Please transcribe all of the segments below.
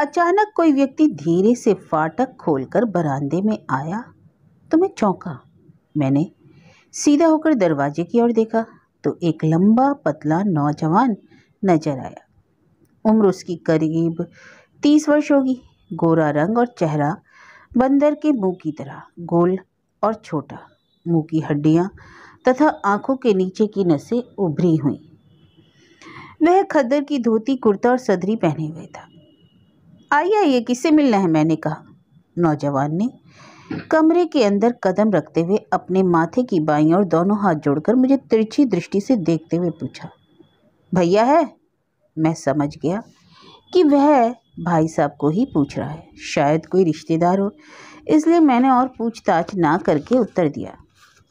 अचानक कोई व्यक्ति धीरे से फाटक खोलकर बरामदे में आया तो मैं चौंका मैंने सीधा होकर दरवाजे की ओर देखा तो एक लंबा पतला नौजवान नजर आया उम्र उसकी करीब तीस वर्ष होगी गोरा रंग और चेहरा बंदर के मुंह की तरह गोल और छोटा मुंह की हड्डियां तथा आंखों के नीचे की नसें उभरी हुई वह खद्दर की धोती कुर्ता और सदरी पहने हुए था आइए आइए किससे मिलना है मैंने कहा नौजवान ने कमरे के अंदर कदम रखते हुए अपने माथे की बाई और दोनों हाथ जोड़कर मुझे तिरछी दृष्टि से देखते हुए पूछा भैया है मैं समझ गया कि वह भाई साहब को ही पूछ रहा है शायद कोई रिश्तेदार हो इसलिए मैंने और पूछताछ ना करके उत्तर दिया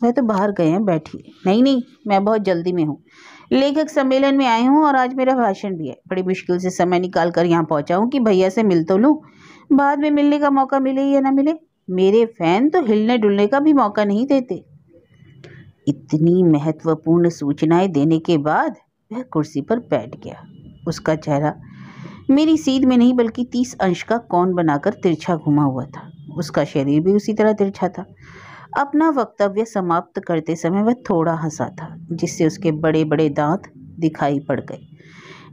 वह तो बाहर गए हैं बैठिए नहीं नहीं मैं बहुत जल्दी में हूँ लेखक सम्मेलन में आए हूँ और आज मेरा भाषण भी है बड़ी मुश्किल से समय निकाल कर यहाँ पहुँचा हूँ कि भैया से मिल तो लूँ बाद में मिलने का मौका मिले या ना मिले मेरे फैन तो हिलने डुलने का भी मौका नहीं देते इतनी महत्वपूर्ण सूचनाएं देने के बाद वह कुर्सी पर बैठ गया उसका चेहरा मेरी सीध में नहीं बल्कि तीस अंश का कौन बनाकर तिरछा घुमा हुआ था उसका शरीर भी उसी तरह तिरछा था अपना वक्तव्य समाप्त करते समय वह थोड़ा हंसा था जिससे उसके बड़े बड़े दांत दिखाई पड़ गए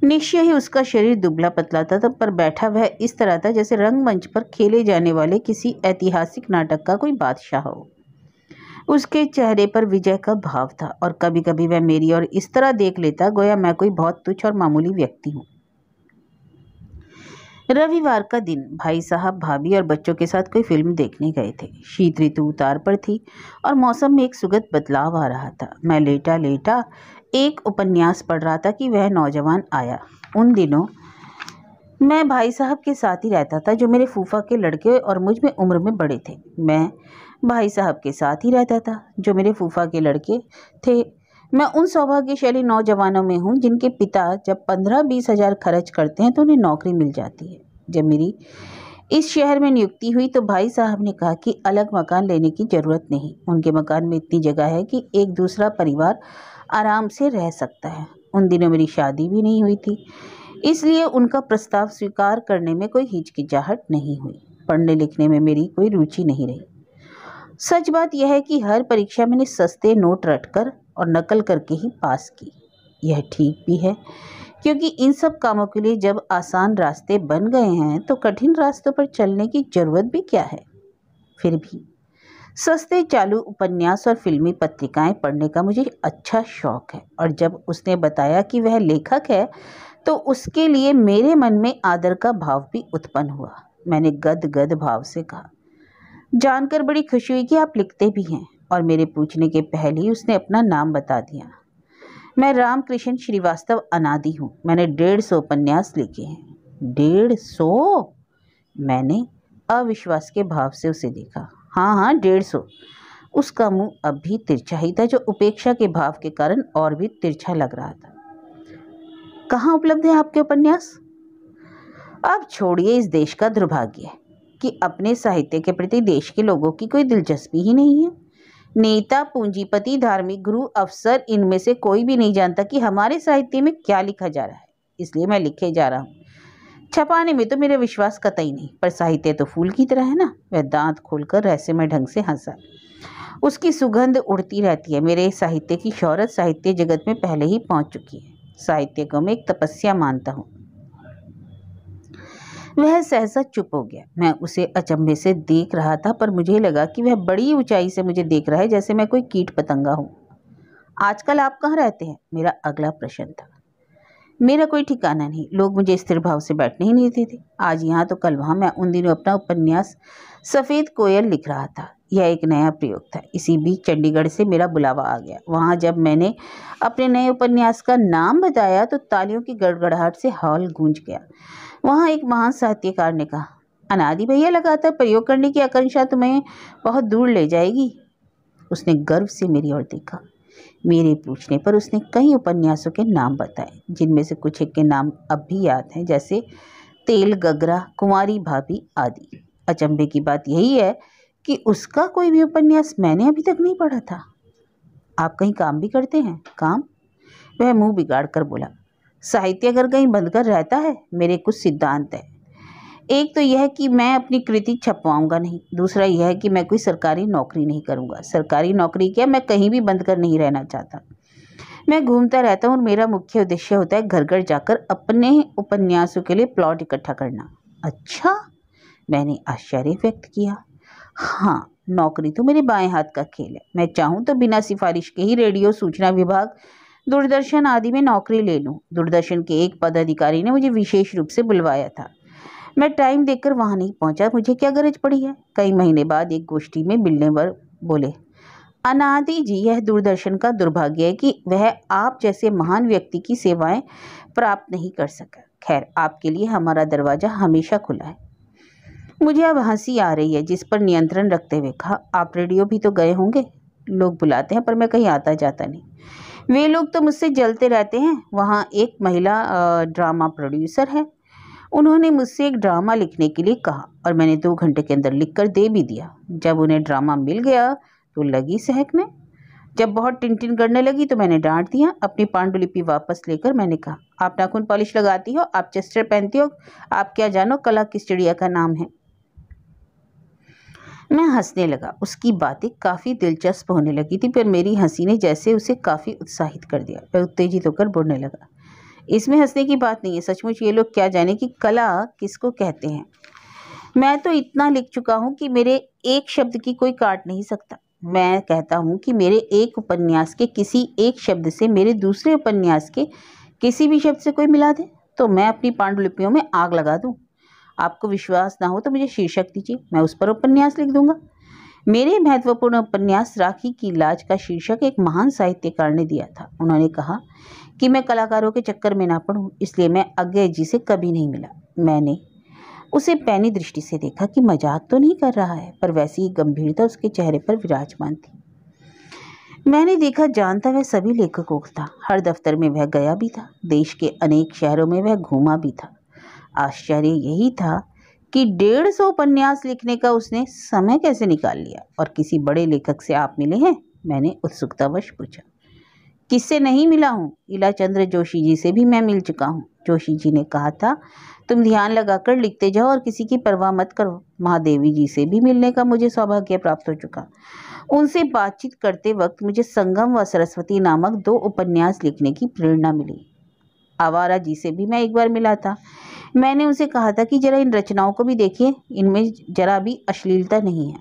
निश्चय ही उसका शरीर दुबला पतला था तब पर बैठा वह इस तरह था जैसे रंगमंच पर खेले जाने वाले किसी ऐतिहासिक नाटक का कोई बादशाह हो उसके चेहरे पर विजय का भाव था और कभी कभी वह मेरी और इस तरह देख लेता गोया मैं कोई बहुत तुच्छ और मामूली व्यक्ति हूँ रविवार का दिन भाई साहब भाभी और बच्चों के साथ कोई फिल्म देखने गए थे शीत ऋतु उतार पर थी और मौसम में एक सुगत बदलाव आ रहा था मैं लेटा लेटा एक उपन्यास पढ़ रहा था कि वह नौजवान आया उन दिनों मैं भाई साहब के साथ ही रहता था जो मेरे फूफा के लड़के और मुझ में उम्र में बड़े थे मैं भाई साहब के साथ ही रहता था जो मेरे फूफा के लड़के थे मैं उन सौभाग्यशाली नौजवानों में हूँ जिनके पिता जब पंद्रह बीस हज़ार खर्च करते हैं तो उन्हें नौकरी मिल जाती है जब मेरी इस शहर में नियुक्ति हुई तो भाई साहब ने कहा कि अलग मकान लेने की ज़रूरत नहीं उनके मकान में इतनी जगह है कि एक दूसरा परिवार आराम से रह सकता है उन दिनों मेरी शादी भी नहीं हुई थी इसलिए उनका प्रस्ताव स्वीकार करने में कोई हिचकिचाहट नहीं हुई पढ़ने लिखने में मेरी कोई रुचि नहीं रही सच बात यह है कि हर परीक्षा मैंने सस्ते नोट रटकर और नकल करके ही पास की यह ठीक भी है क्योंकि इन सब कामों के लिए जब आसान रास्ते बन गए हैं तो कठिन रास्तों पर चलने की ज़रूरत भी क्या है फिर भी सस्ते चालू उपन्यास और फिल्मी पत्रिकाएं पढ़ने का मुझे अच्छा शौक है और जब उसने बताया कि वह लेखक है तो उसके लिए मेरे मन में आदर का भाव भी उत्पन्न हुआ मैंने गद गद भाव से कहा जानकर बड़ी खुशी हुई कि आप लिखते भी हैं और मेरे पूछने के पहले ही उसने अपना नाम बता दिया मैं रामकृष्ण श्रीवास्तव अनादि हूँ मैंने डेढ़ सौ उपन्यास लिखे हैं डेढ़ सौ मैंने अविश्वास के भाव से उसे देखा हाँ हाँ डेढ़ सौ उसका मुंह अब भी तिरछा ही था जो उपेक्षा के भाव के कारण और भी तिरछा लग रहा था कहाँ उपलब्ध है आपके उपन्यास अब छोड़िए इस देश का दुर्भाग्य कि अपने साहित्य के प्रति देश के लोगों की कोई दिलचस्पी ही नहीं है नेता पूंजीपति धार्मिक गुरु अफसर इनमें से कोई भी नहीं जानता कि हमारे साहित्य में क्या लिखा जा रहा है इसलिए मैं लिखे जा रहा हूँ छपाने में तो मेरा विश्वास कतई नहीं पर साहित्य तो फूल की तरह है ना वह दांत खोलकर रहस्यमय ढंग से हंसा उसकी सुगंध उड़ती रहती है मेरे साहित्य की शौहरत साहित्य जगत में पहले ही पहुंच चुकी है साहित्य को मैं एक तपस्या मानता हूँ वह सहसा चुप हो गया मैं उसे अचंभे से देख रहा था पर मुझे लगा कि वह बड़ी ऊंचाई से मुझे देख रहा है जैसे मैं कोई कीट पतंगा हूँ आजकल आप कहाँ रहते हैं मेरा अगला प्रश्न था मेरा कोई ठिकाना नहीं लोग मुझे स्थिर भाव से बैठने ही नहीं देते थे आज यहाँ तो कल वहाँ मैं उन दिनों अपना उपन्यास सफ़ेद कोयल लिख रहा था यह एक नया प्रयोग था इसी बीच चंडीगढ़ से मेरा बुलावा आ गया वहाँ जब मैंने अपने नए उपन्यास का नाम बताया तो तालियों की गड़गड़ाहट से हॉल गूंज गया वहाँ एक महान साहित्यकार ने कहा अनादि भैया लगातार प्रयोग करने की आकांक्षा तुम्हें बहुत दूर ले जाएगी उसने गर्व से मेरी ओर देखा मेरे पूछने पर उसने कई उपन्यासों के नाम बताए जिनमें से कुछ एक के नाम अब भी याद हैं जैसे तेल गगरा कुंवारी भाभी आदि अचंभे की बात यही है कि उसका कोई भी उपन्यास मैंने अभी तक नहीं पढ़ा था आप कहीं काम भी करते हैं काम वह मुंह बिगाड़ कर बोला साहित्य अगर कहीं बंद कर रहता है मेरे कुछ सिद्धांत है एक तो यह कि मैं अपनी कृति छपवाऊंगा नहीं दूसरा यह है कि मैं कोई सरकारी नौकरी नहीं करूंगा सरकारी नौकरी क्या मैं कहीं भी बंद कर नहीं रहना चाहता मैं घूमता रहता हूँ और मेरा मुख्य उद्देश्य होता है घर घर जाकर अपने उपन्यासों के लिए प्लॉट इकट्ठा करना अच्छा मैंने आश्चर्य व्यक्त किया हाँ नौकरी तो मेरे बाएं हाथ का खेल है मैं चाहूँ तो बिना सिफारिश के ही रेडियो सूचना विभाग दूरदर्शन आदि में नौकरी ले लूँ दूरदर्शन के एक पदाधिकारी ने मुझे विशेष रूप से बुलवाया था मैं टाइम देखकर वहाँ नहीं पहुँचा मुझे क्या गरज पड़ी है कई महीने बाद एक गोष्ठी में मिलने पर बोले अनादि जी यह दूरदर्शन का दुर्भाग्य है कि वह आप जैसे महान व्यक्ति की सेवाएं प्राप्त नहीं कर सका खैर आपके लिए हमारा दरवाज़ा हमेशा खुला है मुझे अब हंसी आ रही है जिस पर नियंत्रण रखते हुए कहा आप रेडियो भी तो गए होंगे लोग बुलाते हैं पर मैं कहीं आता जाता नहीं वे लोग तो मुझसे जलते रहते हैं वहाँ एक महिला ड्रामा प्रोड्यूसर है उन्होंने मुझसे एक ड्रामा लिखने के लिए कहा और मैंने दो घंटे के अंदर लिख कर दे भी दिया जब उन्हें ड्रामा मिल गया तो लगी सहकने जब बहुत टिन टिन करने लगी तो मैंने डांट दिया अपनी पांडुलिपि वापस लेकर मैंने कहा आप नाखून पॉलिश लगाती हो आप चेस्टर पहनती हो आप क्या जानो कला किस चिड़िया का नाम है मैं हंसने लगा उसकी बातें काफ़ी दिलचस्प होने लगी थी पर मेरी हंसी ने जैसे उसे काफ़ी उत्साहित कर दिया वह उत्तेजित होकर बोलने लगा इसमें हंसने की बात नहीं है सचमुच ये लोग क्या जाने कि कला किसको कहते हैं मैं तो इतना लिख चुका हूँ कि मेरे एक शब्द की कोई काट नहीं सकता मैं कहता हूँ कि मेरे एक उपन्यास के किसी एक शब्द से मेरे दूसरे उपन्यास के किसी भी शब्द से कोई मिला दे तो मैं अपनी पांडुलिपियों में आग लगा दूँ आपको विश्वास ना हो तो मुझे शीर्षक दीजिए मैं उस पर उपन्यास लिख दूंगा मेरे महत्वपूर्ण उपन्यास राखी की लाज का शीर्षक एक महान साहित्यकार ने दिया था उन्होंने कहा कि मैं कलाकारों के चक्कर में ना पढ़ूँ इसलिए मैं अग्ञ जी से कभी नहीं मिला मैंने उसे पैनी दृष्टि से देखा कि मजाक तो नहीं कर रहा है पर वैसी ही गंभीरता उसके चेहरे पर विराजमान थी मैंने देखा जानता वह सभी लेखकों को था हर दफ्तर में वह गया भी था देश के अनेक शहरों में वह घूमा भी था आश्चर्य यही था कि डेढ़ सौ उपन्यास लिखने का उसने समय कैसे निकाल लिया और किसी बड़े लेखक से आप मिले हैं मैंने उत्सुकतावश पूछा किससे नहीं मिला हूँ इला चंद्र जोशी जी से भी मैं मिल चुका हूँ जोशी जी ने कहा था तुम ध्यान लगाकर लिखते जाओ और किसी की परवाह मत करो महादेवी जी से भी मिलने का मुझे सौभाग्य प्राप्त हो चुका उनसे बातचीत करते वक्त मुझे संगम व सरस्वती नामक दो उपन्यास लिखने की प्रेरणा मिली आवारा जी से भी मैं एक बार मिला था मैंने उसे कहा था कि जरा इन रचनाओं को भी देखिए इनमें जरा भी अश्लीलता नहीं है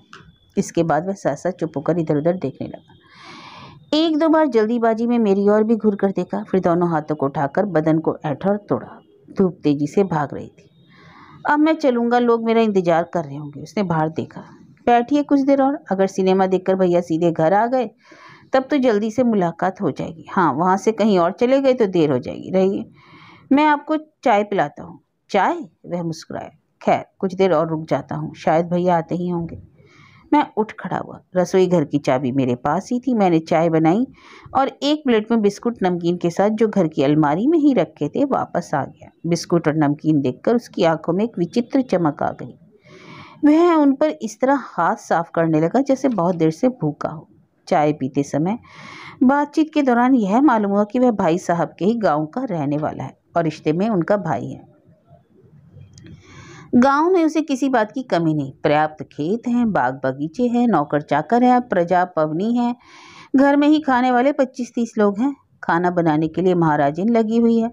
इसके बाद वह सहसा चुप होकर इधर उधर देखने लगा एक दो बार जल्दीबाजी में मेरी ओर भी घूर कर देखा फिर दोनों हाथों को उठाकर बदन को ऐठा और तोड़ा धूप तेजी से भाग रही थी अब मैं चलूँगा लोग मेरा इंतजार कर रहे होंगे उसने बाहर देखा बैठिए कुछ देर और अगर सिनेमा देखकर भैया सीधे घर आ गए तब तो जल्दी से मुलाकात हो जाएगी हाँ वहाँ से कहीं और चले गए तो देर हो जाएगी रहिए मैं आपको चाय पिलाता हूँ चाय वह मुस्कुराया खैर कुछ देर और रुक जाता हूँ शायद भैया आते ही होंगे मैं उठ खड़ा हुआ रसोई घर की चाबी मेरे पास ही थी मैंने चाय बनाई और एक प्लेट में बिस्कुट नमकीन के साथ जो घर की अलमारी में ही रखे थे वापस आ गया बिस्कुट और नमकीन देखकर उसकी आंखों में एक विचित्र चमक आ गई वह उन पर इस तरह हाथ साफ करने लगा जैसे बहुत देर से भूखा हो चाय पीते समय बातचीत के दौरान यह मालूम हुआ कि वह भाई साहब के ही गाँव का रहने वाला है और रिश्ते में उनका भाई है गांव में उसे किसी बात की कमी नहीं पर्याप्त खेत हैं बाग बगीचे हैं नौकर चाकर है प्रजा पवनी है घर में ही खाने वाले पच्चीस तीस लोग हैं खाना बनाने के लिए महाराजिन लगी हुई है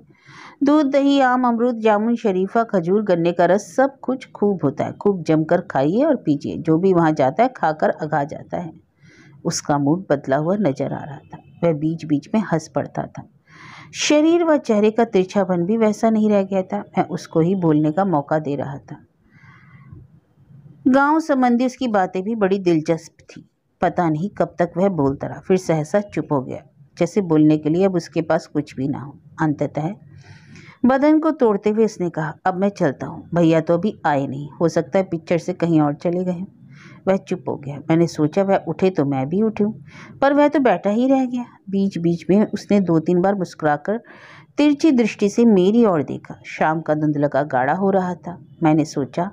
दूध दही आम अमरूद जामुन शरीफा खजूर गन्ने का रस सब कुछ खूब होता है खूब जमकर खाइए और पीजिए जो भी वहाँ जाता है खाकर अघा जाता है उसका मूड बदला हुआ नजर आ रहा था वह बीच बीच में हंस पड़ता था शरीर व चेहरे का तिरछापन भी वैसा नहीं रह गया था मैं उसको ही बोलने का मौका दे रहा था गांव संबंधी उसकी बातें भी बड़ी दिलचस्प थी पता नहीं कब तक वह बोलता रहा फिर सहसा चुप हो गया जैसे बोलने के लिए अब उसके पास कुछ भी ना हो अंततः बदन को तोड़ते हुए उसने कहा अब मैं चलता हूँ भैया तो अभी आए नहीं हो सकता है पिक्चर से कहीं और चले गए वह चुप हो गया मैंने सोचा वह उठे तो मैं भी उठूं पर वह तो बैठा ही रह गया बीच बीच में उसने दो तीन बार मुस्कुराकर तिरछी दृष्टि से मेरी ओर देखा शाम का धुंधलका गाढ़ा हो रहा था मैंने सोचा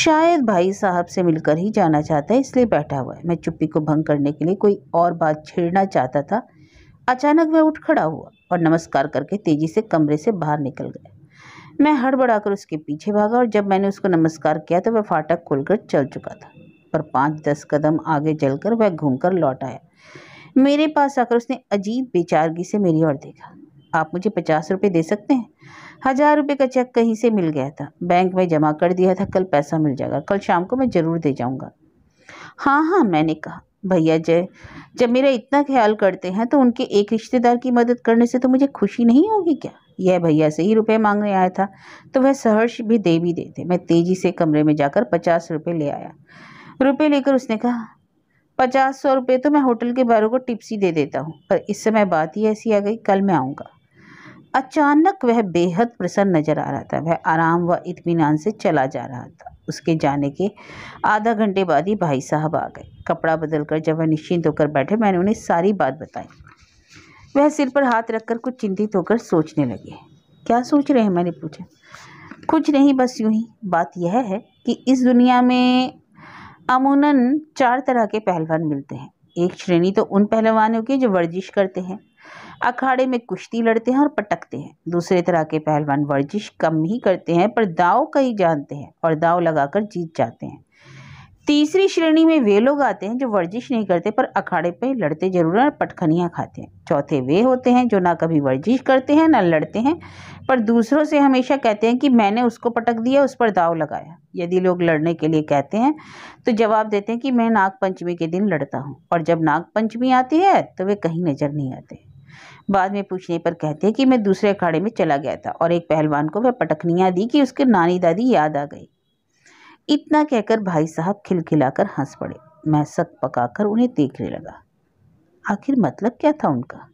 शायद भाई साहब से मिलकर ही जाना चाहता है इसलिए बैठा हुआ है मैं चुप्पी को भंग करने के लिए कोई और बात छेड़ना चाहता था अचानक वह उठ खड़ा हुआ और नमस्कार करके तेजी से कमरे से बाहर निकल गया मैं हड़बड़ाकर उसके पीछे भागा और जब मैंने उसको नमस्कार किया तो वह फाटक खोलकर चल चुका था पर पाँच दस कदम आगे चलकर वह घूमकर लौट आया मेरे पास आकर उसने अजीब बेचारगी से मेरी ओर देखा आप मुझे पचास रुपये दे सकते हैं हज़ार रुपये का चेक कहीं से मिल गया था बैंक में जमा कर दिया था कल पैसा मिल जाएगा कल शाम को मैं ज़रूर दे जाऊँगा हाँ हाँ मैंने कहा भैया जय जब मेरा इतना ख्याल करते हैं तो उनके एक रिश्तेदार की मदद करने से तो मुझे खुशी नहीं होगी क्या यह भैया से ही रुपए मांगने आया था तो वह सहर्ष भी दे भी देते मैं तेज़ी से कमरे में जाकर पचास रुपये ले आया रुपए लेकर उसने कहा पचास सौ रुपये तो मैं होटल के बारों को टिप्सी दे देता हूँ पर इस समय बात ही ऐसी आ गई कल मैं आऊँगा अचानक वह बेहद प्रसन्न नज़र आ रहा था वह आराम व इतमान से चला जा रहा था उसके जाने के आधा घंटे बाद ही भाई साहब आ गए कपड़ा बदल कर जब वह निश्चिंत होकर बैठे मैंने उन्हें सारी बात बताई वह सिर पर हाथ रखकर कुछ चिंतित होकर सोचने लगे क्या सोच रहे हैं मैंने पूछा कुछ नहीं बस यूं ही बात यह है कि इस दुनिया में अमूनन चार तरह के पहलवान मिलते हैं एक श्रेणी तो उन पहलवानों की जो वर्जिश करते हैं अखाड़े में कुश्ती लड़ते हैं और पटकते हैं दूसरे तरह के पहलवान वर्जिश कम ही करते हैं पर दाव कई जानते हैं और दाव लगाकर जीत जाते हैं तीसरी श्रेणी में वे लोग आते हैं जो वर्जिश नहीं करते पर अखाड़े पे लड़ते जरूर हैं पटखनियाँ खाते हैं चौथे वे होते हैं जो ना कभी वर्जिश करते हैं ना लड़ते हैं पर दूसरों से हमेशा कहते हैं कि मैंने उसको पटक दिया उस पर दाव लगाया यदि लोग लड़ने के लिए कहते हैं तो जवाब देते हैं कि मैं नागपंचमी के दिन लड़ता हूँ और जब नागपंचमी आती है तो वे कहीं नज़र नहीं आते बाद में पूछने पर कहते हैं कि मैं दूसरे अखाड़े में चला गया था और एक पहलवान को वह पटखनियाँ दी कि उसके नानी दादी याद आ गई इतना कहकर भाई साहब खिलखिलाकर हंस पड़े मैं सक पकाकर उन्हें देखने लगा आखिर मतलब क्या था उनका